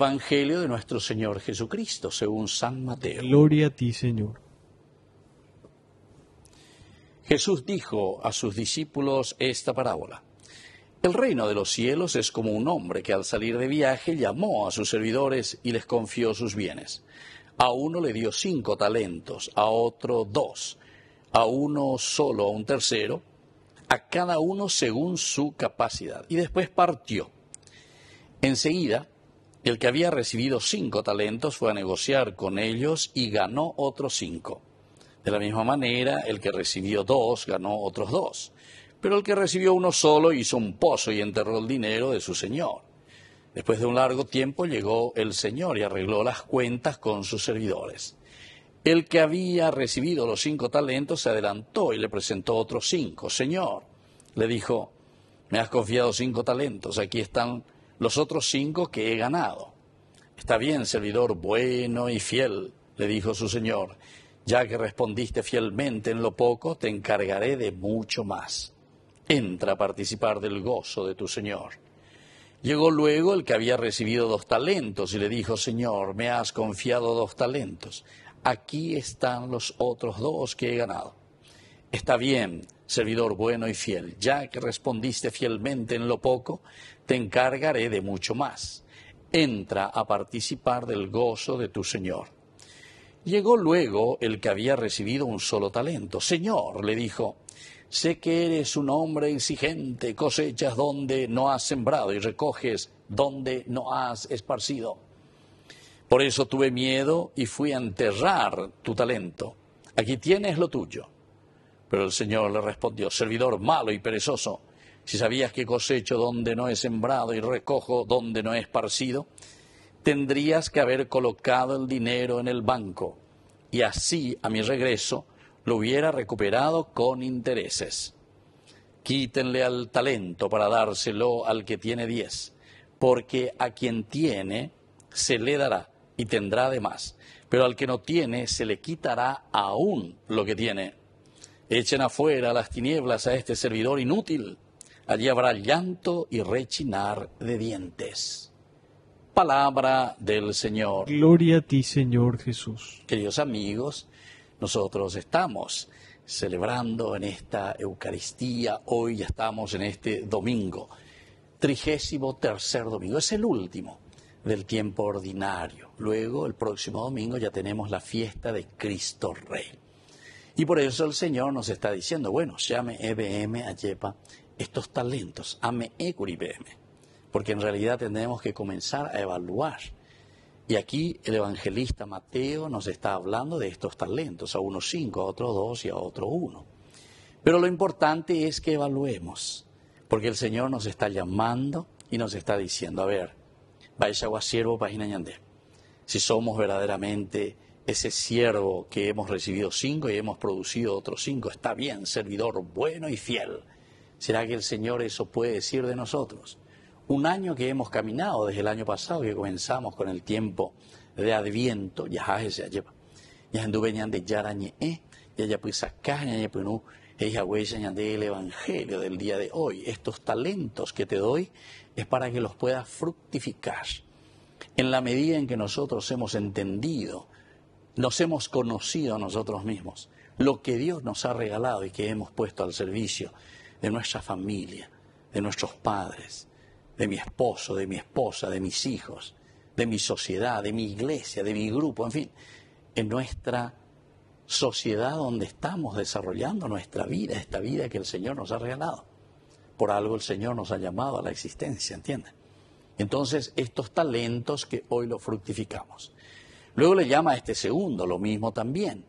Evangelio de nuestro Señor Jesucristo, según San Mateo. Gloria a ti, Señor. Jesús dijo a sus discípulos esta parábola. El reino de los cielos es como un hombre que al salir de viaje llamó a sus servidores y les confió sus bienes. A uno le dio cinco talentos, a otro dos, a uno solo, a un tercero, a cada uno según su capacidad. Y después partió. Enseguida, el que había recibido cinco talentos fue a negociar con ellos y ganó otros cinco. De la misma manera, el que recibió dos ganó otros dos. Pero el que recibió uno solo hizo un pozo y enterró el dinero de su señor. Después de un largo tiempo llegó el señor y arregló las cuentas con sus servidores. El que había recibido los cinco talentos se adelantó y le presentó otros cinco. Señor, le dijo, me has confiado cinco talentos, aquí están los otros cinco que he ganado. Está bien, servidor bueno y fiel, le dijo su señor, ya que respondiste fielmente en lo poco, te encargaré de mucho más. Entra a participar del gozo de tu señor. Llegó luego el que había recibido dos talentos y le dijo, Señor, me has confiado dos talentos. Aquí están los otros dos que he ganado. Está bien, Servidor bueno y fiel, ya que respondiste fielmente en lo poco, te encargaré de mucho más. Entra a participar del gozo de tu Señor. Llegó luego el que había recibido un solo talento. Señor, le dijo, sé que eres un hombre exigente, cosechas donde no has sembrado y recoges donde no has esparcido. Por eso tuve miedo y fui a enterrar tu talento. Aquí tienes lo tuyo pero el Señor le respondió, servidor malo y perezoso, si sabías que cosecho donde no he sembrado y recojo donde no he esparcido, tendrías que haber colocado el dinero en el banco y así a mi regreso lo hubiera recuperado con intereses. Quítenle al talento para dárselo al que tiene diez, porque a quien tiene se le dará y tendrá de más, pero al que no tiene se le quitará aún lo que tiene. Echen afuera las tinieblas a este servidor inútil. Allí habrá llanto y rechinar de dientes. Palabra del Señor. Gloria a ti, Señor Jesús. Queridos amigos, nosotros estamos celebrando en esta Eucaristía. Hoy ya estamos en este domingo, trigésimo tercer domingo. Es el último del tiempo ordinario. Luego, el próximo domingo, ya tenemos la fiesta de Cristo Rey. Y por eso el Señor nos está diciendo, bueno, llame EBM a Yepa estos talentos, ame IBM, porque en realidad tenemos que comenzar a evaluar. Y aquí el evangelista Mateo nos está hablando de estos talentos, a uno cinco, a otro dos y a otro uno. Pero lo importante es que evaluemos, porque el Señor nos está llamando y nos está diciendo, a ver, vais agua siervo, página ñandé, si somos verdaderamente ese siervo que hemos recibido cinco y hemos producido otros cinco. Está bien, servidor bueno y fiel. ¿Será que el Señor eso puede decir de nosotros? Un año que hemos caminado desde el año pasado, que comenzamos con el tiempo de Adviento, ya ah, se lleva. Ya de Yarañe, eh, ya ya pues acá, ya pues el Evangelio del día de hoy. Estos talentos que te doy es para que los puedas fructificar. En la medida en que nosotros hemos entendido nos hemos conocido a nosotros mismos, lo que Dios nos ha regalado y que hemos puesto al servicio de nuestra familia, de nuestros padres, de mi esposo, de mi esposa, de mis hijos, de mi sociedad, de mi iglesia, de mi grupo, en fin, en nuestra sociedad donde estamos desarrollando nuestra vida, esta vida que el Señor nos ha regalado. Por algo el Señor nos ha llamado a la existencia, ¿entienden? Entonces, estos talentos que hoy lo fructificamos. Luego le llama a este segundo lo mismo también.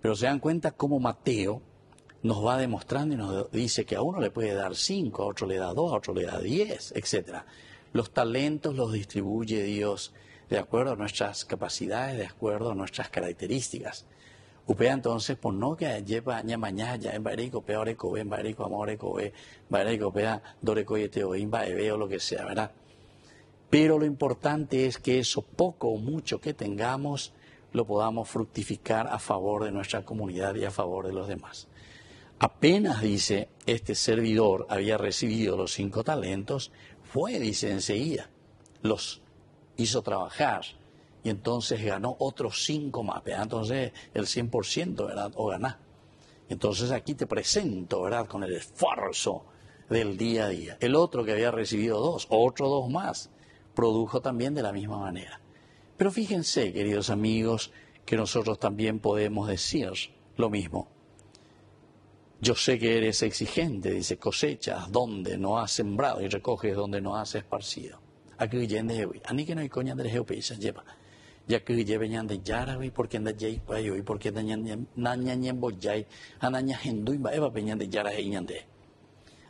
Pero se dan cuenta cómo Mateo nos va demostrando y nos dice que a uno le puede dar cinco, a otro le da dos, a otro le da diez, etc. Los talentos los distribuye Dios de acuerdo a nuestras capacidades, de acuerdo a nuestras características. Upea entonces, por no que lleva mañana, ya en barico, peor en barico, amor eco, pea, doreco o lo que sea, ¿verdad? Pero lo importante es que eso poco o mucho que tengamos lo podamos fructificar a favor de nuestra comunidad y a favor de los demás. Apenas, dice, este servidor había recibido los cinco talentos, fue, dice, enseguida, los hizo trabajar y entonces ganó otros cinco más, entonces el 100%, ¿verdad? O ganá. Entonces aquí te presento, ¿verdad? Con el esfuerzo del día a día. El otro que había recibido dos, otro dos más produjo también de la misma manera. Pero fíjense, queridos amigos, que nosotros también podemos decir lo mismo. Yo sé que eres exigente, dice, cosechas donde no has sembrado y recoges donde no has esparcido. Aquí que no hay coña Ya que porque pues, eh? anda porque eh,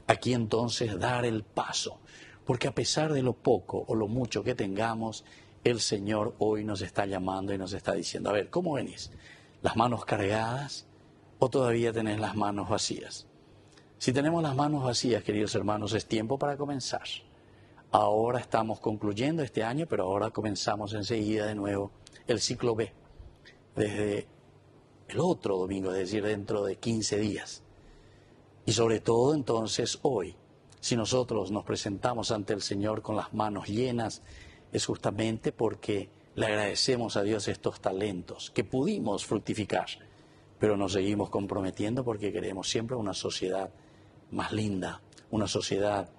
Aquí entonces dar el paso, porque a pesar de lo poco o lo mucho que tengamos, el Señor hoy nos está llamando y nos está diciendo, a ver, ¿cómo venís? ¿Las manos cargadas o todavía tenés las manos vacías? Si tenemos las manos vacías, queridos hermanos, es tiempo para comenzar. Ahora estamos concluyendo este año, pero ahora comenzamos enseguida de nuevo el ciclo B, desde el otro domingo, es decir, dentro de 15 días. Y sobre todo entonces hoy si nosotros nos presentamos ante el Señor con las manos llenas, es justamente porque le agradecemos a Dios estos talentos que pudimos fructificar, pero nos seguimos comprometiendo porque queremos siempre una sociedad más linda, una sociedad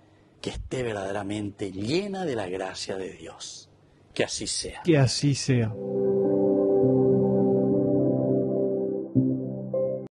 que esté verdaderamente llena de la gracia de Dios. Que así sea. Que así sea.